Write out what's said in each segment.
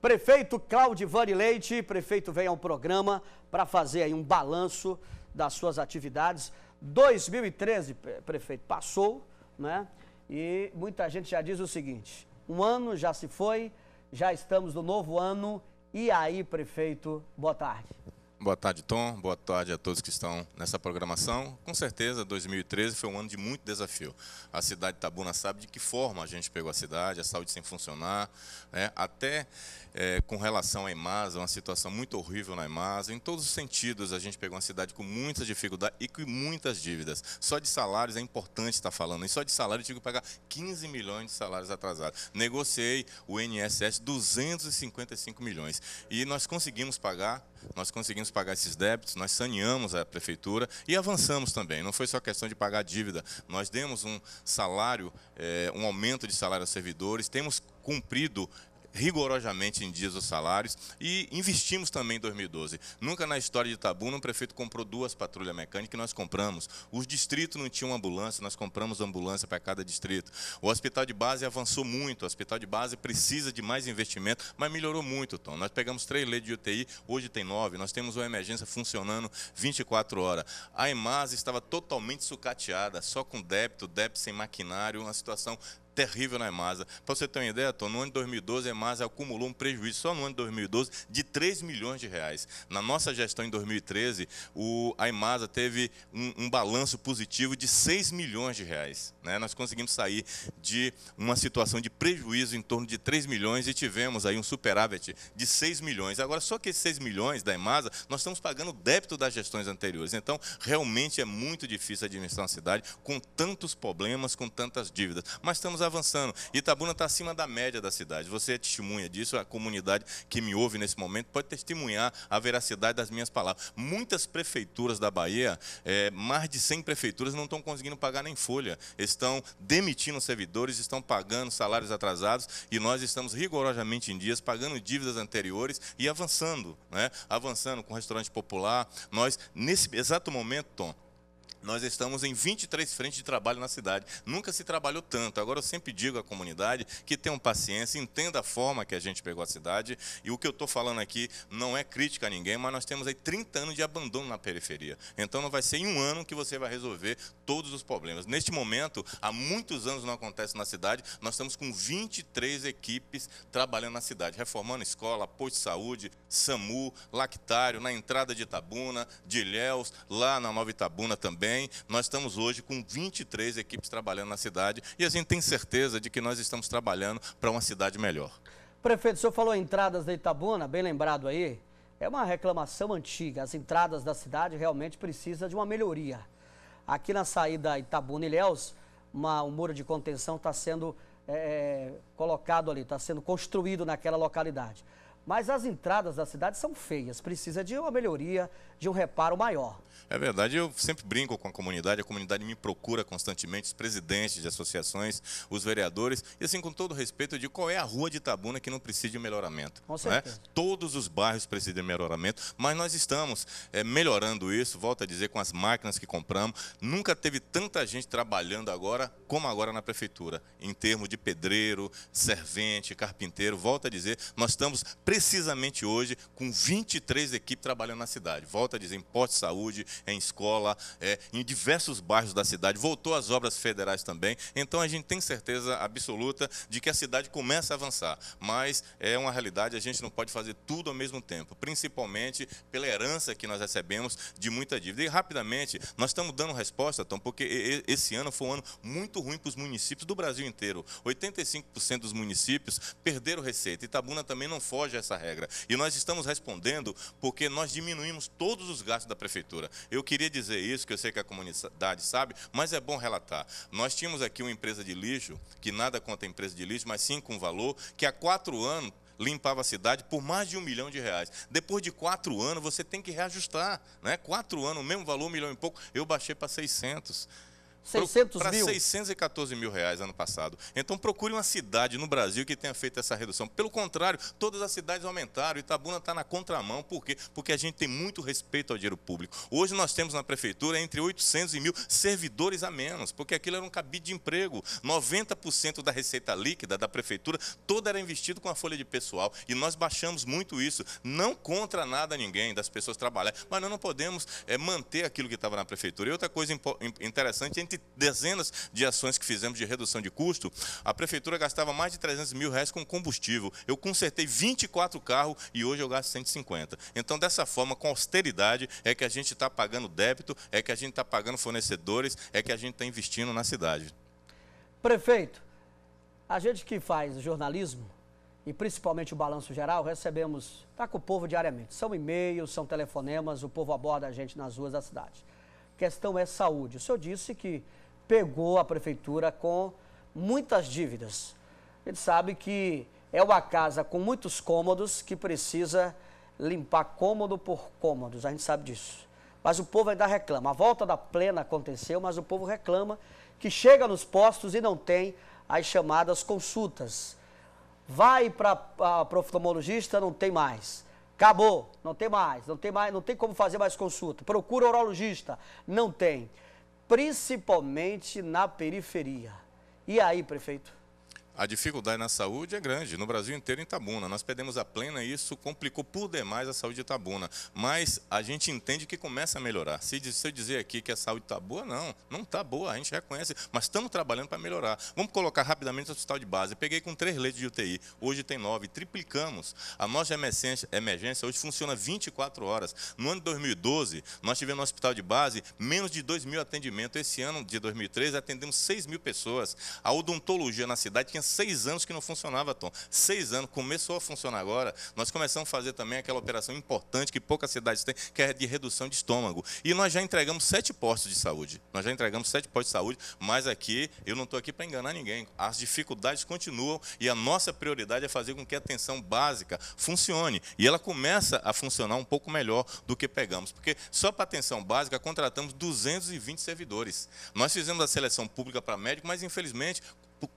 Prefeito Claudivani Leite, prefeito vem ao programa para fazer aí um balanço das suas atividades. 2013, prefeito, passou, né? E muita gente já diz o seguinte, um ano já se foi, já estamos no novo ano. E aí, prefeito, boa tarde. Boa tarde, Tom. Boa tarde a todos que estão nessa programação. Com certeza, 2013 foi um ano de muito desafio. A cidade de Tabuna sabe de que forma a gente pegou a cidade, a saúde sem funcionar, né? até é, com relação à Emasa, uma situação muito horrível na Emasa. Em todos os sentidos, a gente pegou uma cidade com muitas dificuldades e com muitas dívidas. Só de salários é importante estar falando. E só de salário eu tive que pagar 15 milhões de salários atrasados. Negociei o INSS 255 milhões. E nós conseguimos pagar nós conseguimos pagar esses débitos, nós saneamos a prefeitura e avançamos também. Não foi só questão de pagar a dívida. Nós demos um salário, eh, um aumento de salário aos servidores, temos cumprido rigorosamente em dias os salários e investimos também em 2012. Nunca na história de Tabu um prefeito comprou duas patrulhas mecânicas que nós compramos. Os distritos não tinham ambulância, nós compramos ambulância para cada distrito. O hospital de base avançou muito, o hospital de base precisa de mais investimento, mas melhorou muito, Tom. Nós pegamos três leitos de UTI, hoje tem nove, nós temos uma emergência funcionando 24 horas. A EMAS estava totalmente sucateada, só com débito, débito sem maquinário, uma situação terrível na Emasa. Para você ter uma ideia, Tom, no ano de 2012, a Emasa acumulou um prejuízo só no ano de 2012 de 3 milhões de reais. Na nossa gestão em 2013, o, a Emasa teve um, um balanço positivo de 6 milhões de reais. Né? Nós conseguimos sair de uma situação de prejuízo em torno de 3 milhões e tivemos aí um superávit de 6 milhões. Agora, só que esses 6 milhões da Emasa, nós estamos pagando o débito das gestões anteriores. Então, realmente é muito difícil administrar uma cidade com tantos problemas, com tantas dívidas. Mas estamos avançando. Itabuna está acima da média da cidade. Você é testemunha disso, é a comunidade que me ouve nesse momento pode testemunhar a veracidade das minhas palavras. Muitas prefeituras da Bahia, é, mais de 100 prefeituras, não estão conseguindo pagar nem folha. Estão demitindo servidores, estão pagando salários atrasados e nós estamos rigorosamente em dias pagando dívidas anteriores e avançando, né? avançando com restaurante popular. Nós, nesse exato momento, Tom, nós estamos em 23 frentes de trabalho na cidade. Nunca se trabalhou tanto. Agora eu sempre digo à comunidade que tenham paciência, entenda a forma que a gente pegou a cidade. E o que eu estou falando aqui não é crítica a ninguém, mas nós temos aí 30 anos de abandono na periferia. Então não vai ser em um ano que você vai resolver todos os problemas. Neste momento, há muitos anos não acontece na cidade, nós estamos com 23 equipes trabalhando na cidade, reformando escola, posto de saúde, SAMU, lactário, na entrada de Itabuna, de Ilhéus, lá na Nova Itabuna também. Nós estamos hoje com 23 equipes trabalhando na cidade e a gente tem certeza de que nós estamos trabalhando para uma cidade melhor. Prefeito, o senhor falou entradas da Itabuna, bem lembrado aí. É uma reclamação antiga. As entradas da cidade realmente precisam de uma melhoria. Aqui na saída Itabuna Ilhéus, uma, um muro de contenção está sendo é, é, colocado ali, está sendo construído naquela localidade. Mas as entradas da cidade são feias, precisa de uma melhoria, de um reparo maior. É verdade, eu sempre brinco com a comunidade, a comunidade me procura constantemente, os presidentes de associações, os vereadores, e assim, com todo respeito, de qual é a rua de Itabuna que não precisa de melhoramento. Com né? certeza. Todos os bairros precisam de melhoramento, mas nós estamos é, melhorando isso, volto a dizer, com as máquinas que compramos. Nunca teve tanta gente trabalhando agora como agora na prefeitura, em termos de pedreiro, servente, carpinteiro. Volto a dizer, nós estamos precisamente hoje com 23 equipes trabalhando na cidade. Volto volto a dizer, em posto de saúde, em escola, é, em diversos bairros da cidade. Voltou às obras federais também. Então a gente tem certeza absoluta de que a cidade começa a avançar. Mas é uma realidade, a gente não pode fazer tudo ao mesmo tempo, principalmente pela herança que nós recebemos de muita dívida. E rapidamente, nós estamos dando resposta, Tom, porque esse ano foi um ano muito ruim para os municípios do Brasil inteiro. 85% dos municípios perderam receita. Itabuna também não foge a essa regra. E nós estamos respondendo porque nós diminuímos todo todos os gastos da prefeitura. Eu queria dizer isso, que eu sei que a comunidade sabe, mas é bom relatar. Nós tínhamos aqui uma empresa de lixo, que nada conta a empresa de lixo, mas sim com um valor, que há quatro anos limpava a cidade por mais de um milhão de reais. Depois de quatro anos, você tem que reajustar. Né? Quatro anos, o mesmo valor, um milhão e pouco, eu baixei para 600. 600 Para 614 mil reais ano passado. Então procure uma cidade no Brasil que tenha feito essa redução. Pelo contrário, todas as cidades aumentaram. Itabuna está na contramão. Por quê? Porque a gente tem muito respeito ao dinheiro público. Hoje nós temos na prefeitura entre 800 e mil servidores a menos, porque aquilo era um cabide de emprego. 90% da receita líquida da prefeitura toda era investido com a folha de pessoal. E nós baixamos muito isso. Não contra nada ninguém, das pessoas trabalharem. Mas nós não podemos é, manter aquilo que estava na prefeitura. E outra coisa interessante é dentre dezenas de ações que fizemos de redução de custo, a prefeitura gastava mais de 300 mil reais com combustível. Eu consertei 24 carros e hoje eu gasto 150. Então, dessa forma, com austeridade, é que a gente está pagando débito, é que a gente está pagando fornecedores, é que a gente está investindo na cidade. Prefeito, a gente que faz jornalismo e principalmente o Balanço Geral, recebemos, está com o povo diariamente. São e-mails, são telefonemas, o povo aborda a gente nas ruas da cidade questão é saúde. O senhor disse que pegou a prefeitura com muitas dívidas. Ele sabe que é uma casa com muitos cômodos que precisa limpar cômodo por cômodos, a gente sabe disso. Mas o povo ainda reclama. A volta da plena aconteceu, mas o povo reclama que chega nos postos e não tem as chamadas consultas. Vai para a oftalmologista, não tem mais. Acabou, não tem mais, não tem mais, não tem como fazer mais consulta. Procura urologista, não tem. Principalmente na periferia. E aí, prefeito? A dificuldade na saúde é grande, no Brasil inteiro em Itabuna Nós perdemos a plena e isso complicou por demais a saúde de Itabuna Mas a gente entende que começa a melhorar. Se, eu dizer aqui que a saúde está boa, não, não está boa, a gente reconhece, mas estamos trabalhando para melhorar. Vamos colocar rapidamente o hospital de base. Eu peguei com três leitos de UTI, hoje tem nove, triplicamos. A nossa emergência, emergência hoje funciona 24 horas. No ano de 2012, nós tivemos no hospital de base menos de 2 mil atendimentos. Esse ano de 2013, atendemos 6 mil pessoas. A odontologia na cidade tinha seis anos que não funcionava, Tom. Seis anos, começou a funcionar agora. Nós começamos a fazer também aquela operação importante que poucas cidades têm, que é de redução de estômago. E nós já entregamos sete postos de saúde. Nós já entregamos sete postos de saúde, mas aqui eu não estou aqui para enganar ninguém. As dificuldades continuam e a nossa prioridade é fazer com que a atenção básica funcione. E ela começa a funcionar um pouco melhor do que pegamos. Porque só para atenção básica contratamos 220 servidores. Nós fizemos a seleção pública para médico, mas infelizmente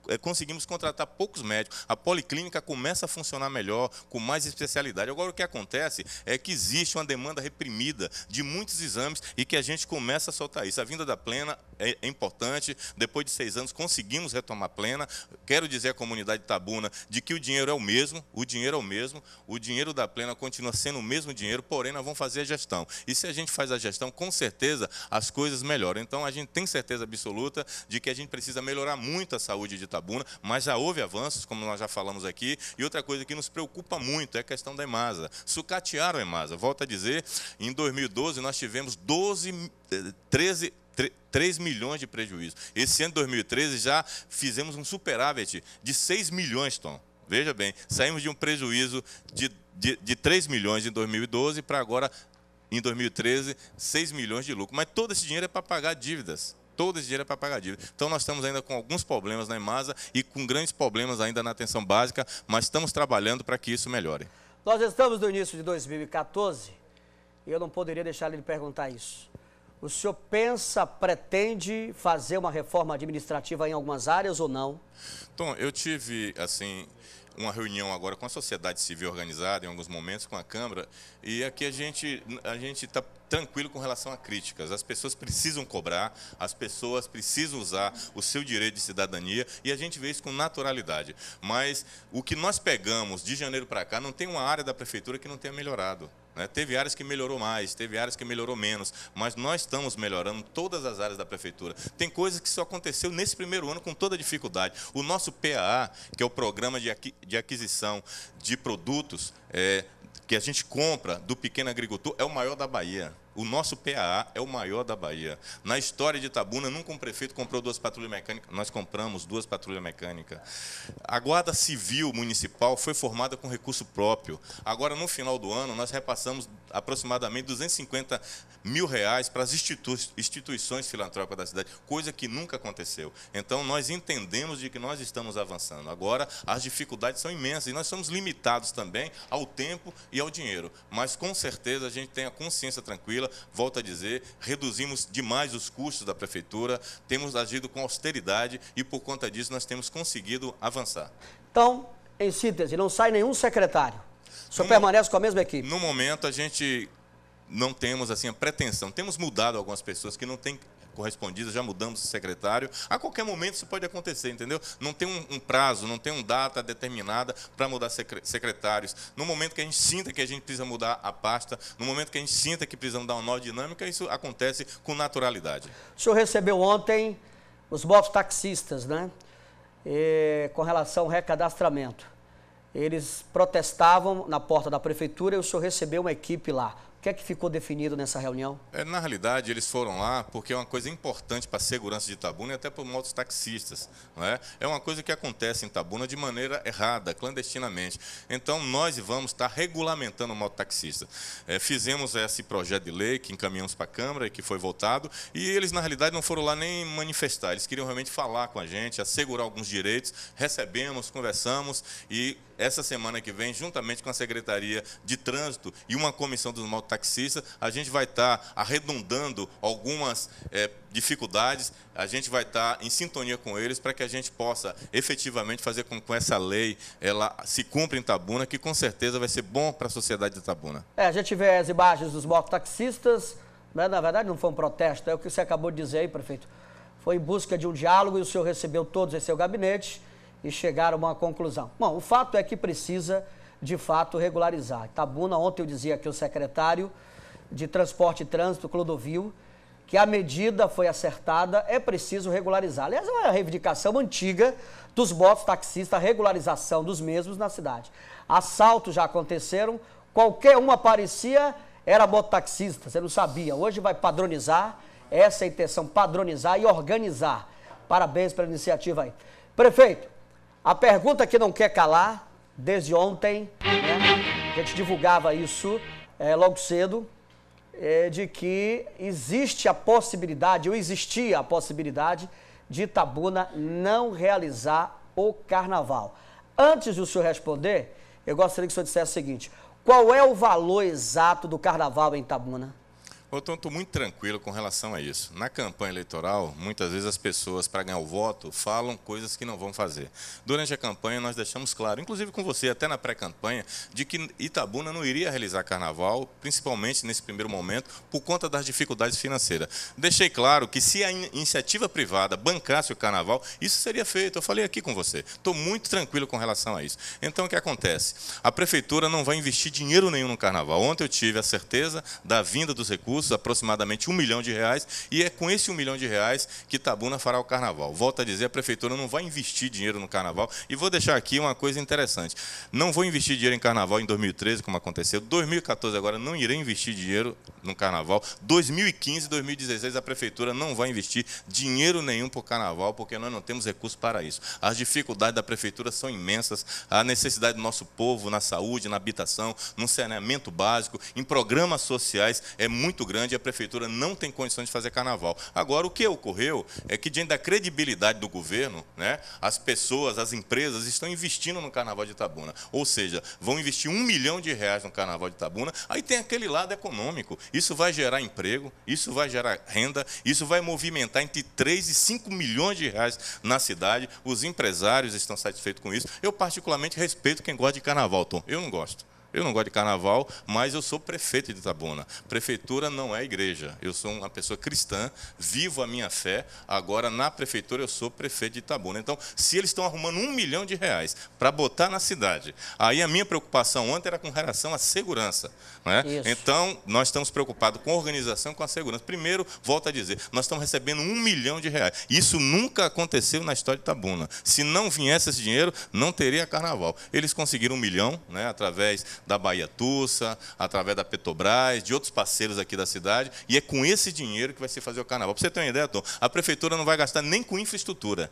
eh, conseguimos contratar poucos médicos. A policlínica começa a funcionar melhor, com mais especialidade. Agora, o que acontece é que existe uma demanda reprimida de muitos exames e que a gente começa a soltar isso. A vinda da plena é, é importante. Depois de seis anos, conseguimos retomar plena. Quero dizer à comunidade tabuna de que o dinheiro é o mesmo, o dinheiro é o mesmo, o dinheiro da plena continua sendo o mesmo dinheiro, porém nós vamos fazer a gestão. E se a gente faz a gestão, com certeza as coisas melhoram. Então a gente tem certeza absoluta de que a gente precisa melhorar muito a saúde de Tabuna, mas já houve avanços, como nós já falamos aqui. E outra coisa que nos preocupa muito é a questão da Emasa. Sucatearam a Emasa. Volto a dizer, em 2012 nós tivemos 12, 13 eh, 3 milhões de prejuízo. Esse ano de 2013 já fizemos um superávit de 6 milhões, Tom. Veja bem, saímos de um prejuízo de, de, de 3 milhões em 2012 para agora, em 2013, 6 milhões de lucro. Mas todo esse dinheiro é para pagar dívidas. Todo esse dinheiro é para pagar dívidas Então, nós estamos ainda com alguns problemas na EMASA e com grandes problemas ainda na atenção básica, mas estamos trabalhando para que isso melhore. Nós estamos no início de 2014 e eu não poderia deixar ele perguntar isso. O senhor pensa, pretende fazer uma reforma administrativa em algumas áreas ou não? Tom, eu tive, assim, uma reunião agora com a sociedade civil organizada, em alguns momentos, com a Câmara, e aqui a gente a está tranquilo com relação a críticas. As pessoas precisam cobrar, as pessoas precisam usar o seu direito de cidadania e a gente vê isso com naturalidade. Mas o que nós pegamos de janeiro para cá, não tem uma área da prefeitura que não tenha melhorado. Né? Teve áreas que melhorou mais, teve áreas que melhorou menos, mas nós estamos melhorando todas as áreas da prefeitura. Tem coisas que só aconteceu nesse primeiro ano com toda dificuldade. O nosso PAA, que é o Programa de, de Aquisição de Produtos é, que a gente compra do pequeno agricultor, é o maior da Bahia. O nosso PAA é o maior da Bahia. Na história de Itabuna, nunca um prefeito comprou duas patrulhas mecânicas. Nós compramos duas patrulhas mecânicas. A Guarda Civil Municipal foi formada com recurso próprio. Agora, no final do ano, nós repassamos aproximadamente 250 mil reais para as institui instituições filantrópicas da cidade, coisa que nunca aconteceu. Então, nós entendemos de que nós estamos avançando. Agora, as dificuldades são imensas e nós somos limitados também ao tempo e ao dinheiro. Mas, com certeza, a gente tem a consciência tranquila tranquila. Volto a dizer, reduzimos demais os custos da prefeitura, temos agido com austeridade e por conta disso nós temos conseguido avançar. Então, em síntese, não sai nenhum secretário. O senhor no, permanece com a mesma equipe? No momento, a gente não temos assim a pretensão. Temos mudado algumas pessoas que não têm correspondidas, já mudamos o secretário. A qualquer momento isso pode acontecer, entendeu? Não tem um, um prazo, não tem uma data determinada para mudar secretários. No momento que a gente sinta que a gente precisa mudar a pasta, no momento que a gente sinta que precisamos dar uma nova dinâmica, isso acontece com naturalidade. O senhor recebeu ontem os taxistas né? E, com relação ao recadastramento. Eles protestavam na porta da prefeitura e o senhor recebeu uma equipe lá que é que ficou definido nessa reunião? É, na realidade, eles foram lá porque é uma coisa importante para a segurança de Itabuna e até para os mototaxistas. Não é? é uma coisa que acontece em Itabuna de maneira errada, clandestinamente. Então, nós vamos estar regulamentando o mototaxista. É, fizemos esse projeto de lei que encaminhamos para a Câmara e que foi votado, e eles, na realidade, não foram lá nem manifestar. Eles queriam realmente falar com a gente, assegurar alguns direitos. Recebemos, conversamos e essa semana que vem, juntamente com a Secretaria de Trânsito e uma comissão dos mototaxistas, a gente vai estar tá arredondando algumas é, dificuldades, a gente vai estar tá em sintonia com eles para que a gente possa efetivamente fazer com que essa lei ela se cumpra em Tabuna, que com certeza vai ser bom para a sociedade de Tabuna. É, a gente vê as imagens dos mototaxistas, né? na verdade não foi um protesto, é o que você acabou de dizer aí, prefeito. Foi em busca de um diálogo e o senhor recebeu todos em seu gabinete e chegar a uma conclusão. Bom, o fato é que precisa, de fato, regularizar. Tabuna, ontem eu dizia que o secretário de Transporte e Trânsito, Clodovil, que a medida foi acertada, é preciso regularizar. Aliás, é uma reivindicação antiga dos botos taxistas, a regularização dos mesmos na cidade. Assaltos já aconteceram, qualquer um aparecia, era bototaxista, você não sabia. Hoje vai padronizar, essa é a intenção, padronizar e organizar. Parabéns pela iniciativa aí. Prefeito, a pergunta que não quer calar, desde ontem, né? a gente divulgava isso é, logo cedo, é, de que existe a possibilidade, ou existia a possibilidade, de Itabuna não realizar o carnaval. Antes do senhor responder, eu gostaria que o senhor dissesse o seguinte: qual é o valor exato do carnaval em Itabuna? Então, estou muito tranquilo com relação a isso. Na campanha eleitoral, muitas vezes as pessoas, para ganhar o voto, falam coisas que não vão fazer. Durante a campanha, nós deixamos claro, inclusive com você, até na pré-campanha, de que Itabuna não iria realizar carnaval, principalmente nesse primeiro momento, por conta das dificuldades financeiras. Deixei claro que se a iniciativa privada bancasse o carnaval, isso seria feito. Eu falei aqui com você. Estou muito tranquilo com relação a isso. Então, o que acontece? A prefeitura não vai investir dinheiro nenhum no carnaval. Ontem eu tive a certeza da vinda dos recursos aproximadamente um milhão de reais, e é com esse um milhão de reais que Tabuna fará o carnaval. Volto a dizer, a prefeitura não vai investir dinheiro no carnaval. E vou deixar aqui uma coisa interessante. Não vou investir dinheiro em carnaval em 2013, como aconteceu. 2014 agora não irei investir dinheiro no carnaval. 2015, 2016 a prefeitura não vai investir dinheiro nenhum para o carnaval, porque nós não temos recursos para isso. As dificuldades da prefeitura são imensas. A necessidade do nosso povo na saúde, na habitação, no saneamento básico, em programas sociais é muito grande grande e a prefeitura não tem condições de fazer carnaval. Agora, o que ocorreu é que, diante da credibilidade do governo, né, as pessoas, as empresas estão investindo no carnaval de Itabuna. Ou seja, vão investir um milhão de reais no carnaval de Itabuna. Aí tem aquele lado econômico. Isso vai gerar emprego, isso vai gerar renda, isso vai movimentar entre 3 e 5 milhões de reais na cidade. Os empresários estão satisfeitos com isso. Eu, particularmente, respeito quem gosta de carnaval, Tom. Eu não gosto. Eu não gosto de carnaval, mas eu sou prefeito de Itabuna. Prefeitura não é igreja. Eu sou uma pessoa cristã, vivo a minha fé. Agora, na prefeitura, eu sou prefeito de Itabuna. Então, se eles estão arrumando um milhão de reais para botar na cidade, aí a minha preocupação ontem era com relação à segurança. Né? Então, nós estamos preocupados com a organização com a segurança. Primeiro, volto a dizer, nós estamos recebendo um milhão de reais. Isso nunca aconteceu na história de Itabuna. Se não viesse esse dinheiro, não teria carnaval. Eles conseguiram um milhão, né, através da Bahia Tussa, através da Petrobras, de outros parceiros aqui da cidade, e é com esse dinheiro que vai se fazer o carnaval. Para você ter uma ideia, Tom, a prefeitura não vai gastar nem com infraestrutura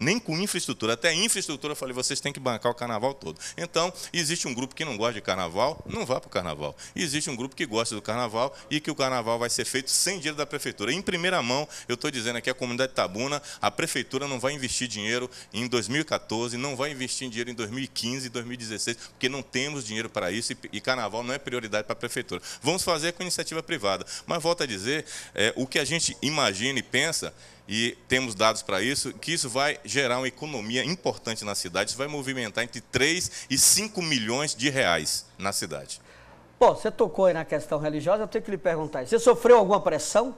nem com infraestrutura. Até infraestrutura eu falei, vocês têm que bancar o carnaval todo. Então, existe um grupo que não gosta de carnaval, não vá para o carnaval. E existe um grupo que gosta do carnaval e que o carnaval vai ser feito sem dinheiro da prefeitura. Em primeira mão, eu estou dizendo aqui, a comunidade Tabuna, a prefeitura não vai investir dinheiro em 2014, não vai investir dinheiro em 2015, 2016, porque não temos dinheiro para isso e carnaval não é prioridade para a prefeitura. Vamos fazer com iniciativa privada. Mas volto a dizer, é, o que a gente imagina e pensa e temos dados para isso, que isso vai gerar uma economia importante na cidade, isso vai movimentar entre 3 e 5 milhões de reais na cidade. Bom, você tocou aí na questão religiosa, eu tenho que lhe perguntar, você sofreu alguma pressão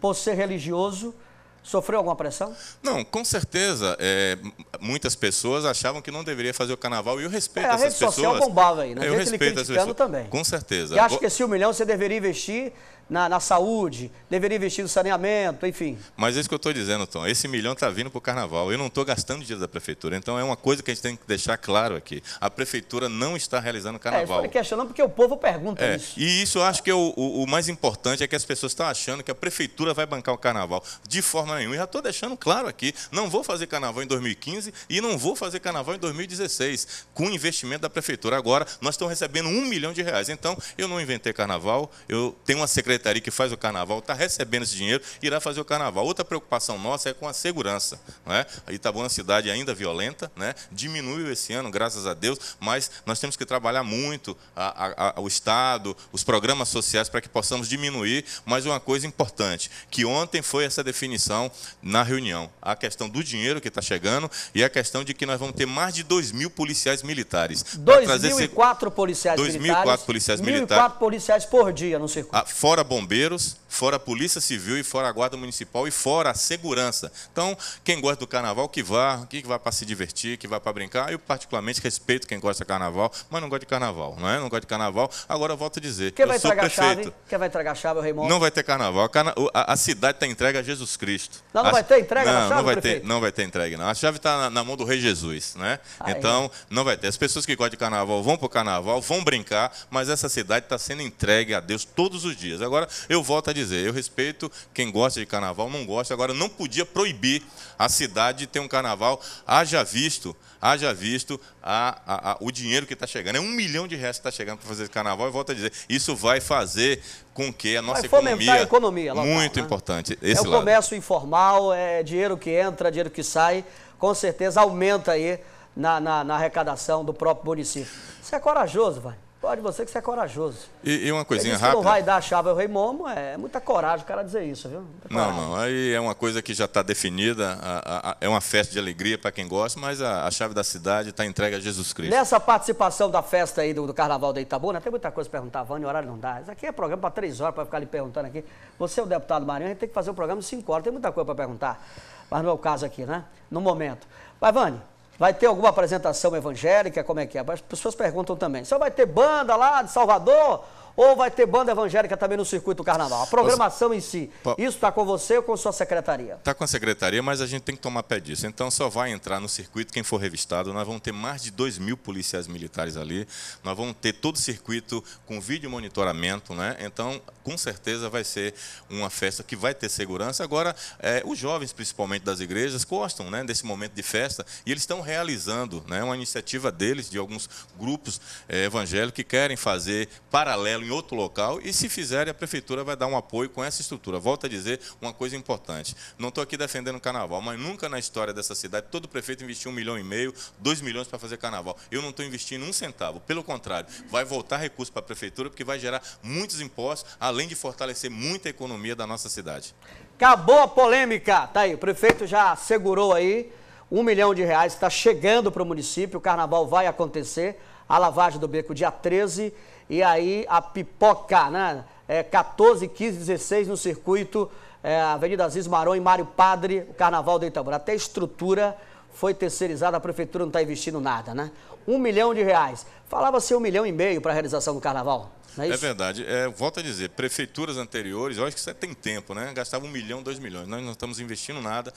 por ser religioso? Sofreu alguma pressão? Não, com certeza. É, muitas pessoas achavam que não deveria fazer o carnaval e eu respeito é, essas pessoas. A rede social bombava aí, né? Eu respeito essas pessoas. também. Com certeza. E acho que esse um milhão você deveria investir na, na, saúde, deveria investir no saneamento, enfim. Mas é isso que eu estou dizendo, Tom. Esse milhão está vindo para o carnaval. Eu não estou gastando dinheiro da prefeitura. Então é uma coisa que a gente tem que deixar claro aqui. A prefeitura não está realizando carnaval. É, eu questionando porque o povo pergunta é, isso. E isso eu acho que é o, o, o, mais importante é que as pessoas estão achando que a prefeitura vai bancar o carnaval. De forma nenhuma. E já estou deixando claro aqui. Não vou fazer carnaval em 2015 e não vou fazer carnaval em 2016. Com o investimento da prefeitura. Agora, nós estamos recebendo um milhão de reais. Então, eu não inventei carnaval, eu tenho uma secretaria secretaria que faz o carnaval está recebendo esse dinheiro e irá fazer o carnaval. Outra preocupação nossa é com a segurança. Não é? Itabuna, é cidade ainda violenta, né? diminuiu esse ano, graças a Deus, mas nós temos que trabalhar muito a, a, a, o Estado, os programas sociais para que possamos diminuir. Mas uma coisa importante, que ontem foi essa definição na reunião. A questão do dinheiro que está chegando e a questão de que nós vamos ter mais de 2 mil policiais militares. 2.004 esse... policiais 2004 militares. 2.004 policiais militares. 1.004 policiais por dia no circuito. Ah, fora bombeiros, fora a Polícia Civil e fora a Guarda Municipal e fora a segurança. Então, quem gosta do carnaval, que vá, que vá para se divertir, que vá para brincar. Eu, particularmente, respeito quem gosta de carnaval, mas não gosta de carnaval, não é? Não gosta de carnaval. Agora eu volto a dizer. Quem vai entregar a chave? Quem vai tragar chave, Raimundo? É não vai ter carnaval. A, a cidade está entregue a Jesus Cristo. Não, não a... vai ter entrega não, chave, não vai prefeito? ter, Não vai ter entrega, não. A chave está na, na, mão do Rei Jesus, né? então, não vai ter. As pessoas que gostam de carnaval vão para o carnaval, vão brincar, mas essa cidade está sendo entregue a Deus todos os dias. Agora, eu volto a dizer dizer. Eu respeito quem gosta de carnaval, não gosta. Agora, não podia proibir a cidade de ter um carnaval, haja visto, haja visto a, a, a, o dinheiro que está chegando. É um milhão de reais que está chegando para fazer esse carnaval. E volto a dizer, isso vai fazer com que a nossa vai economia... a economia. Local, muito né? importante. é o lado. comércio informal, é dinheiro que entra, dinheiro que sai. Com certeza aumenta aí na, na, na arrecadação do próprio município. Você é corajoso, vai. Pode, você que você é corajoso. E, e uma coisinha rápida. Não vai dar a chave ao Rei Momo, é muita coragem o cara dizer isso, viu? Não, não, aí é uma coisa que já está definida, a, a, é uma festa de alegria para quem gosta, mas a, a chave da cidade está entregue a Jesus Cristo. Nessa participação da festa aí do, do Carnaval da Itabuna, né, tem muita coisa para perguntar, Vânia, horário não dá. Isso aqui é programa para três horas, para ficar lhe perguntando aqui. Você é o deputado Marinho, a gente tem que fazer o um programa de cinco horas, tem muita coisa para perguntar. Mas não é o caso aqui, né? No momento. Vai, Vânia. Vai ter alguma apresentação evangélica? Como é que é? As pessoas perguntam também. Só vai ter banda lá de Salvador? ou vai ter banda evangélica também no circuito do carnaval? A programação em si, isso está com você ou com sua secretaria? Está com a secretaria, mas a gente tem que tomar pé disso. Então só vai entrar no circuito quem for revistado. Nós vamos ter mais de 2 mil policiais militares ali. Nós vamos ter todo o circuito com vídeo monitoramento, né? Então, com certeza vai ser uma festa que vai ter segurança. Agora, é, os jovens, principalmente das igrejas, gostam né, desse momento de festa e eles estão realizando né, uma iniciativa deles, de alguns grupos é, evangélicos que querem fazer paralelo em outro local e, se fizerem, a prefeitura vai dar um apoio com essa estrutura. Volto a dizer uma coisa importante: não estou aqui defendendo o carnaval, mas nunca na história dessa cidade todo prefeito investiu um milhão e meio, dois milhões para fazer carnaval. Eu não estou investindo um centavo, pelo contrário, vai voltar recurso para a prefeitura porque vai gerar muitos impostos, além de fortalecer muito a economia da nossa cidade. Acabou a polêmica. Tá aí, o prefeito já segurou aí um milhão de reais está chegando para o município, o carnaval vai acontecer, a lavagem do beco dia 13 e aí a pipoca, né? É, 14, 15, 16 no circuito, é, Avenida Aziz Maron e Mário Padre, o Carnaval de Itambura. Até a estrutura foi terceirizada, a prefeitura não está investindo nada, né? Um milhão de reais. Falava-se um milhão e meio para a realização do carnaval. É, é, verdade. É, volto a dizer, prefeituras anteriores, eu acho que isso é, tem tempo, né? Gastavam um milhão, dois milhões. Nós não estamos investindo nada.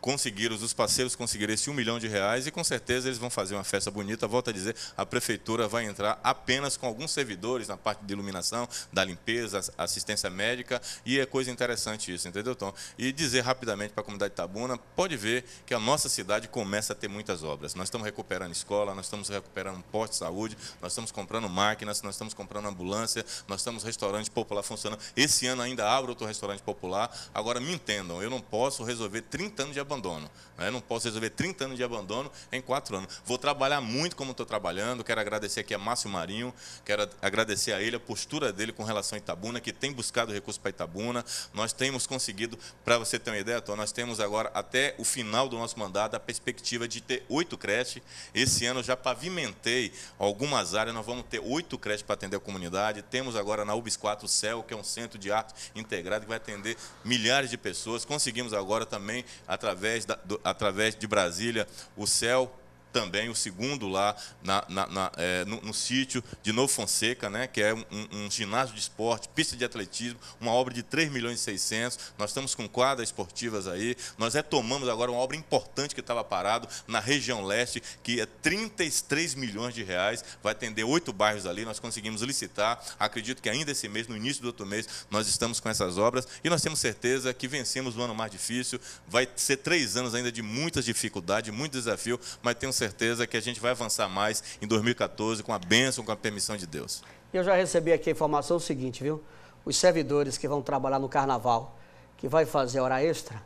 Conseguiram, os parceiros conseguiram esse um milhão de reais e com certeza eles vão fazer uma festa bonita. Volto a dizer, a prefeitura vai entrar apenas com alguns servidores na parte de iluminação, da limpeza, assistência médica e é coisa interessante isso, entendeu, Tom? E dizer rapidamente para a comunidade Tabuna, pode ver que a nossa cidade começa a ter muitas obras. Nós estamos recuperando escola, nós estamos recuperando um posto de saúde, nós estamos comprando máquinas, nós estamos comprando ambulância nós temos restaurante popular funcionando. Esse ano ainda abro outro restaurante popular. Agora, me entendam, eu não posso resolver 30 anos de abandono. Né? não posso resolver 30 anos de abandono em 4 anos. Vou trabalhar muito como estou trabalhando. Quero agradecer aqui a Márcio Marinho, quero agradecer a ele a postura dele com relação a Itabuna, que tem buscado recursos para Itabuna. Nós temos conseguido, para você ter uma ideia, Tom, nós temos agora até o final do nosso mandato a perspectiva de ter oito creches. Esse ano eu já pavimentei algumas áreas, nós vamos ter oito creches para atender a comunidade cidade. Temos agora na UBS 4 o CEL, que é um centro de arte integrado que vai atender milhares de pessoas. Conseguimos agora também, através, da, do, através de Brasília, o CEL, também o segundo lá na, na, na, é, no, no, sítio de Novo Fonseca, né, que é um, um, ginásio de esporte, pista de atletismo, uma obra de 3 milhões e 600. Nós estamos com quadras esportivas aí. Nós retomamos agora uma obra importante que estava parado na região leste, que é 33 milhões de reais. Vai atender oito bairros ali. Nós conseguimos licitar. Acredito que ainda esse mês, no início do outro mês, nós estamos com essas obras e nós temos certeza que vencemos o ano mais difícil. Vai ser três anos ainda de muitas dificuldades, muito desafio, mas tenho certeza certeza que a gente vai avançar mais em 2014 com a bênção, com a permissão de Deus. Eu já recebi aqui a informação seguinte, viu? Os servidores que vão trabalhar no carnaval, que vai fazer hora extra,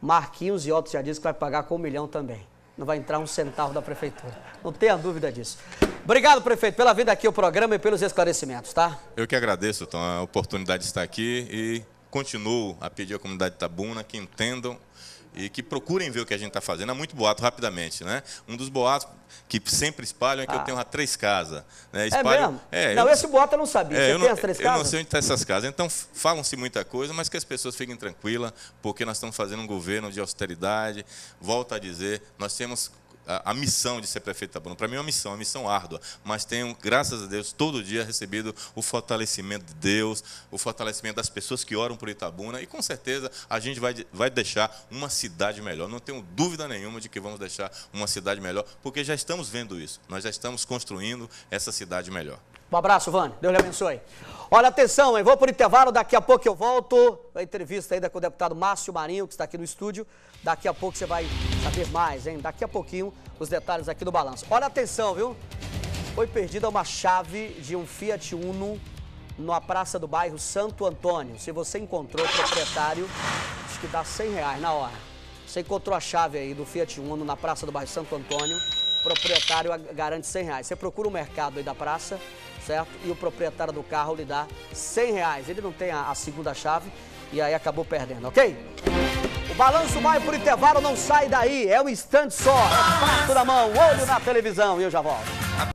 Marquinhos e Otto já disse que vai pagar com um milhão também. Não vai entrar um centavo da prefeitura. Não tenha dúvida disso. Obrigado, prefeito, pela vinda aqui ao programa e pelos esclarecimentos, tá? Eu que agradeço, Tom, a oportunidade de estar aqui e continuo a pedir à comunidade tabuna que entendam e que procurem ver o que a gente está fazendo. É muito boato, rapidamente. Né? Um dos boatos que sempre espalham é que ah. eu tenho três casas. Né? Espalham... É mesmo? É, não, eu... esse boato eu não sabia. É, Você eu tem não, as três eu casas? Eu não sei onde estão tá essas casas. Então, falam-se muita coisa, mas que as pessoas fiquem tranquilas, porque nós estamos fazendo um governo de austeridade. Volto a dizer, nós temos a, a missão de ser prefeito de Itabuna. Para mim é uma missão, é uma missão árdua, mas tenho, graças a Deus, todo dia recebido o fortalecimento de Deus, o fortalecimento das pessoas que oram por Itabuna e com certeza a gente vai, vai deixar uma cidade melhor. Não tenho dúvida nenhuma de que vamos deixar uma cidade melhor, porque já estamos vendo isso, nós já estamos construindo essa cidade melhor. Um abraço, Vânia. Deus lhe abençoe. Olha, atenção, hein? Vou por intervalo, daqui a pouco eu volto. A entrevista ainda com o deputado Márcio Marinho, que está aqui no estúdio. Daqui a pouco você vai saber mais, hein? Daqui a pouquinho os detalhes aqui do balanço. Olha, atenção, viu? Foi perdida uma chave de um Fiat Uno na praça do bairro Santo Antônio. Se você encontrou o proprietário, acho que dá 100 reais na hora. Você encontrou a chave aí do Fiat Uno na praça do bairro Santo Antônio proprietário garante 100 reais. Você procura o mercado aí da praça, certo? E o proprietário do carro lhe dá 100 reais. Ele não tem a, a segunda chave e aí acabou perdendo, ok? O balanço vai por intervalo, não sai daí. É um instante só. É prato na mão, olho na televisão e eu já volto.